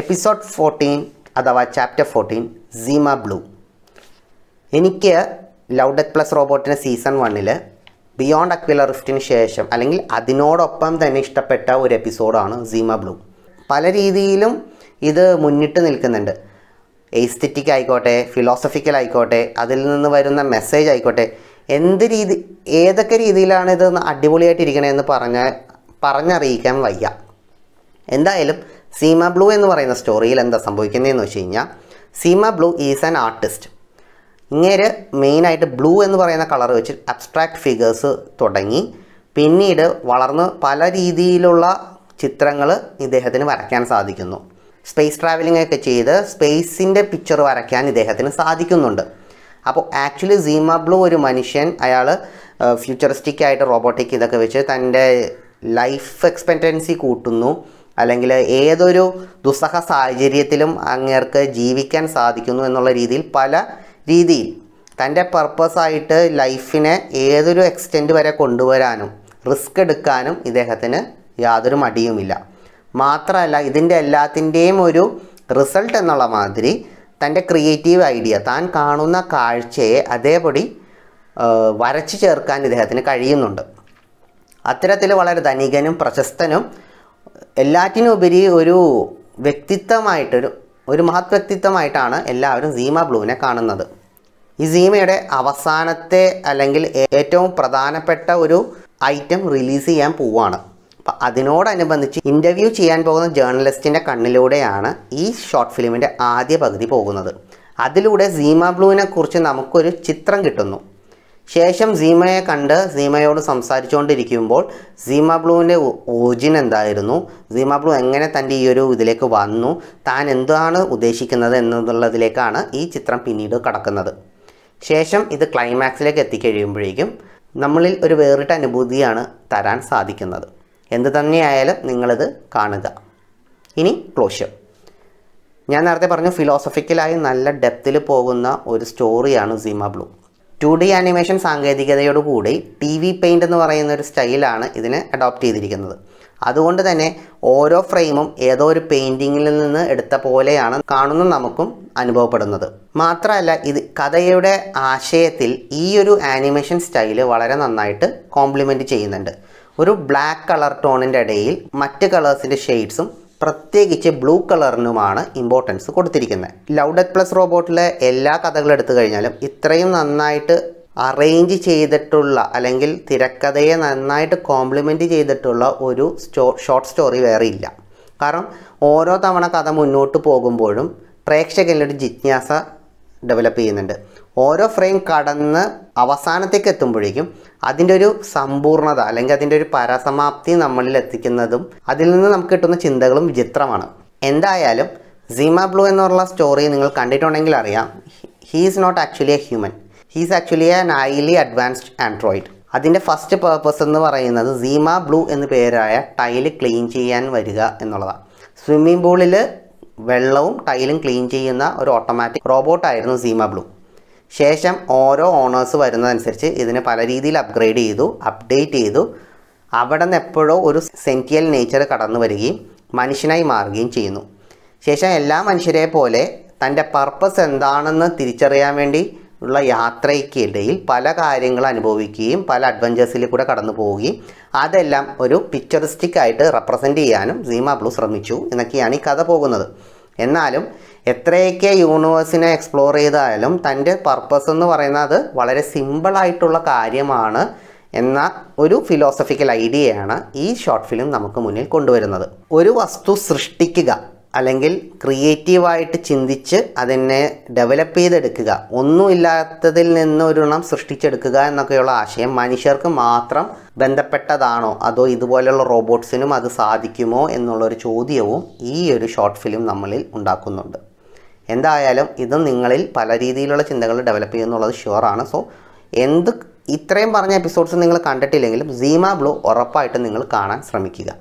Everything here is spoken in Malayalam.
എപ്പിസോഡ് ഫോർട്ടീൻ അഥവാ ചാപ്റ്റർ ഫോർട്ടീൻ സീമ ബ്ലൂ എനിക്ക് ലവ് പ്ലസ് റോബോട്ടിൻ്റെ സീസൺ വണ്ണിൽ ബിയോണ്ട് അക്വില റിഫ്റ്റിന് ശേഷം അല്ലെങ്കിൽ അതിനോടൊപ്പം തന്നെ ഇഷ്ടപ്പെട്ട ഒരു എപ്പിസോഡാണ് സീമ ബ്ലൂ പല രീതിയിലും ഇത് മുന്നിട്ട് നിൽക്കുന്നുണ്ട് എയ്സ്തെറ്റിക് ആയിക്കോട്ടെ ഫിലോസഫിക്കൽ ആയിക്കോട്ടെ അതിൽ നിന്ന് വരുന്ന മെസ്സേജ് ആയിക്കോട്ടെ എന്ത് രീതി ഏതൊക്കെ രീതിയിലാണ് ഇത് അടിപൊളിയായിട്ട് ഇരിക്കണതെന്ന് പറഞ്ഞ പറഞ്ഞറിയിക്കാൻ വയ്യ എന്തായാലും സീമ ബ്ലൂ എന്ന് പറയുന്ന സ്റ്റോറിയിൽ എന്താ സംഭവിക്കുന്നതെന്ന് വെച്ച് കഴിഞ്ഞാൽ Zima blue is an artist ഇങ്ങേര് മെയിനായിട്ട് ബ്ലൂ എന്ന് പറയുന്ന കളർ വെച്ച് അബ്സ്ട്രാക്ട് ഫിഗേഴ്സ് തുടങ്ങി പിന്നീട് വളർന്ന് പല രീതിയിലുള്ള ചിത്രങ്ങൾ ഇദ്ദേഹത്തിന് വരയ്ക്കാൻ സാധിക്കുന്നു സ്പേസ് ട്രാവലിംഗ് ഒക്കെ ചെയ്ത് സ്പേസിൻ്റെ പിക്ചർ വരയ്ക്കാൻ ഇദ്ദേഹത്തിന് സാധിക്കുന്നുണ്ട് അപ്പോൾ ആക്ച്വലി സീമ ബ്ലൂ ഒരു മനുഷ്യൻ അയാൾ ഫ്യൂച്ചറിസ്റ്റിക് ആയിട്ട് റോബോട്ടിക് ഇതൊക്കെ വെച്ച് തൻ്റെ ലൈഫ് എക്സ്പെക്റ്റൻസി കൂട്ടുന്നു അല്ലെങ്കിൽ ഏതൊരു ദുസ്സഹ സാഹചര്യത്തിലും അങ്ങേർക്ക് ജീവിക്കാൻ സാധിക്കുന്നു എന്നുള്ള രീതിയിൽ പല രീതിയിൽ തൻ്റെ പർപ്പസായിട്ട് ലൈഫിനെ ഏതൊരു എക്സ്റ്റെൻറ്റ് വരെ കൊണ്ടുവരാനും റിസ്ക് എടുക്കാനും ഇദ്ദേഹത്തിന് യാതൊരു മടിയുമില്ല മാത്രമല്ല ഇതിൻ്റെ എല്ലാത്തിൻ്റെയും ഒരു റിസൾട്ട് എന്നുള്ള മാതിരി തൻ്റെ ക്രിയേറ്റീവ് ഐഡിയ താൻ കാണുന്ന കാഴ്ചയെ അതേപടി വരച്ചു ചേർക്കാൻ ഇദ്ദേഹത്തിന് കഴിയുന്നുണ്ട് അത്തരത്തിൽ വളരെ ധനികനും പ്രശസ്തനും എല്ലാറ്റിനുപരി ഒരു വ്യക്തിത്വമായിട്ടൊരു ഒരു മഹത് വ്യക്തിത്വമായിട്ടാണ് എല്ലാവരും സീമ ബ്ലൂവിനെ കാണുന്നത് ഈ സീമയുടെ അവസാനത്തെ അല്ലെങ്കിൽ ഏറ്റവും പ്രധാനപ്പെട്ട ഒരു ഐറ്റം റിലീസ് ചെയ്യാൻ പോവുകയാണ് അപ്പം അതിനോടനുബന്ധിച്ച് ഇൻ്റർവ്യൂ ചെയ്യാൻ പോകുന്ന ജേർണലിസ്റ്റിൻ്റെ കണ്ണിലൂടെയാണ് ഈ ഷോർട്ട് ഫിലിമിൻ്റെ ആദ്യ പകുതി പോകുന്നത് അതിലൂടെ സീമ ബ്ലൂവിനെ കുറിച്ച് നമുക്കൊരു ചിത്രം കിട്ടുന്നു ശേഷം സീമയെ കണ്ട് സീമയോട് സംസാരിച്ചുകൊണ്ടിരിക്കുമ്പോൾ സീമ ബ്ലൂവിൻ്റെ ഒറിജിൻ എന്തായിരുന്നു സീമ ബ്ലൂ എങ്ങനെ തൻ്റെ ഈ ഒരു ഇതിലേക്ക് വന്നു താൻ എന്താണ് ഉദ്ദേശിക്കുന്നത് എന്നുള്ളതിലേക്കാണ് ഈ ചിത്രം പിന്നീട് കടക്കുന്നത് ശേഷം ഇത് ക്ലൈമാക്സിലേക്ക് എത്തിക്കഴിയുമ്പോഴേക്കും നമ്മളിൽ ഒരു വേറിട്ട അനുഭൂതിയാണ് തരാൻ സാധിക്കുന്നത് എന്ത് തന്നെയായാലും നിങ്ങളിത് കാണുക ഇനി ക്ലോഷർ ഞാൻ നേരത്തെ പറഞ്ഞു ഫിലോസഫിക്കലായി നല്ല ഡെപ്തിൽ പോകുന്ന ഒരു സ്റ്റോറിയാണ് Zima blue two D animation സാങ്കേതികതയോടുകൂടി ടി വി പെയിൻ്റ് എന്ന് പറയുന്ന ഒരു സ്റ്റൈലാണ് ഇതിന് അഡോപ്റ്റ് ചെയ്തിരിക്കുന്നത് അതുകൊണ്ട് തന്നെ ഓരോ ഫ്രെയിമും ഏതോ ഒരു പെയിൻറ്റിങ്ങിൽ നിന്ന് എടുത്ത പോലെയാണ് കാണുന്ന നമുക്കും അനുഭവപ്പെടുന്നത് മാത്രമല്ല ഇത് കഥയുടെ ആശയത്തിൽ ഈ ഒരു ആനിമേഷൻ സ്റ്റൈല് വളരെ നന്നായിട്ട് കോംപ്ലിമെൻറ്റ് ചെയ്യുന്നുണ്ട് ഒരു ബ്ലാക്ക് കളർ ടോണിൻ്റെ ഇടയിൽ മറ്റ് കളേഴ്സിൻ്റെ ഷെയ്ഡ്സും പ്രത്യേകിച്ച് ബ്ലൂ കളറിനുമാണ് ഇമ്പോർട്ടൻസ് കൊടുത്തിരിക്കുന്നത് ലൗഡക് പ്ലസ് റോബോട്ടിലെ എല്ലാ കഥകളും എടുത്തു കഴിഞ്ഞാലും ഇത്രയും നന്നായിട്ട് അറേഞ്ച് ചെയ്തിട്ടുള്ള അല്ലെങ്കിൽ തിരക്കഥയെ നന്നായിട്ട് കോംപ്ലിമെൻറ്റ് ചെയ്തിട്ടുള്ള ഒരു സ്റ്റോ ഷോർട്ട് സ്റ്റോറി വേറെ ഇല്ല കാരണം ഓരോ തവണ കഥ മുന്നോട്ട് പോകുമ്പോഴും പ്രേക്ഷകനിലൊരു ജിജ്ഞാസ ഡെവലപ്പ് ചെയ്യുന്നുണ്ട് ഓരോ ഫ്രെയിം കടന്ന് അവസാനത്തേക്ക് എത്തുമ്പോഴേക്കും അതിൻ്റെ ഒരു സമ്പൂർണത അല്ലെങ്കിൽ അതിൻ്റെ ഒരു പരസമാപ്തി നമ്മളിൽ എത്തിക്കുന്നതും അതിൽ നിന്ന് നമുക്ക് കിട്ടുന്ന ചിന്തകളും വിചിത്രമാണ് എന്തായാലും സീമ ബ്ലൂ എന്നുള്ള സ്റ്റോറി നിങ്ങൾ കണ്ടിട്ടുണ്ടെങ്കിൽ അറിയാം he is not actually a human he is actually an highly advanced android അതിൻ്റെ ഫസ്റ്റ് പേർപ്പസ് എന്ന് പറയുന്നത് സീമ ബ്ലൂ എന്ന് പേരായ ടൈല് ക്ലീൻ ചെയ്യാൻ വരിക എന്നുള്ളതാണ് സ്വിമ്മിംഗ് പൂളിൽ വെള്ളവും ടൈലും ക്ലീൻ ചെയ്യുന്ന ഒരു ഓട്ടോമാറ്റിക് റോബോട്ടായിരുന്നു സീമ ബ്ലൂ ശേഷം ഓരോ ഓണേഴ്സ് വരുന്നതനുസരിച്ച് ഇതിനെ പല രീതിയിൽ അപ്ഗ്രേഡ് ചെയ്തു അപ്ഡേറ്റ് ചെയ്തു അവിടെ നിന്ന് എപ്പോഴോ ഒരു സെൻറ്റിയൽ നേച്ചർ കടന്നു വരികയും മനുഷ്യനായി മാറുകയും ചെയ്യുന്നു ശേഷം എല്ലാ മനുഷ്യരെ പോലെ തൻ്റെ പർപ്പസ് എന്താണെന്ന് തിരിച്ചറിയാൻ വേണ്ടി ഉള്ള യാത്രയ്ക്കിടയിൽ പല കാര്യങ്ങൾ അനുഭവിക്കുകയും പല അഡ്വഞ്ചേഴ്സിൽ കൂടെ കടന്നു പോവുകയും അതെല്ലാം ഒരു പിക്ചറിസ്റ്റിക്കായിട്ട് ആയിട്ട് റെപ്രസെൻ്റ് ചെയ്യാനും സീമ ബ്ലൂ ശ്രമിച്ചു എന്നൊക്കെയാണ് ഈ കഥ പോകുന്നത് എന്നാലും എത്രയൊക്കെ യൂണിവേഴ്സിനെ എക്സ്പ്ലോർ ചെയ്തായാലും തൻ്റെ പർപ്പസ് എന്ന് പറയുന്നത് വളരെ സിമ്പിളായിട്ടുള്ള കാര്യമാണ് എന്ന ഒരു ഫിലോസഫിക്കൽ ഐഡിയയാണ് ഈ ഷോർട്ട് ഫിലിം നമുക്ക് മുന്നിൽ കൊണ്ടുവരുന്നത് ഒരു വസ്തു സൃഷ്ടിക്കുക അല്ലെങ്കിൽ ക്രിയേറ്റീവായിട്ട് ചിന്തിച്ച് അതിനെ ഡെവലപ്പ് ചെയ്തെടുക്കുക ഒന്നുമില്ലാത്തതിൽ നിന്ന് ഒരെണ്ണം സൃഷ്ടിച്ചെടുക്കുക എന്നൊക്കെയുള്ള ആശയം മനുഷ്യർക്ക് മാത്രം ബന്ധപ്പെട്ടതാണോ അതോ ഇതുപോലെയുള്ള റോബോട്ട്സിനും അത് സാധിക്കുമോ എന്നുള്ളൊരു ചോദ്യവും ഈ ഒരു ഷോർട്ട് ഫിലിം നമ്മളിൽ ഉണ്ടാക്കുന്നുണ്ട് എന്തായാലും ഇത് നിങ്ങളിൽ പല രീതിയിലുള്ള ചിന്തകൾ ഡെവലപ്പ് ചെയ്യുന്നുള്ളത് ഷുവറാണ് സോ എന്ത് ഇത്രയും പറഞ്ഞ എപ്പിസോഡ്സ് നിങ്ങൾ കണ്ടിട്ടില്ലെങ്കിലും സീമ ബ്ലൂ ഉറപ്പായിട്ടും നിങ്ങൾ കാണാൻ ശ്രമിക്കുക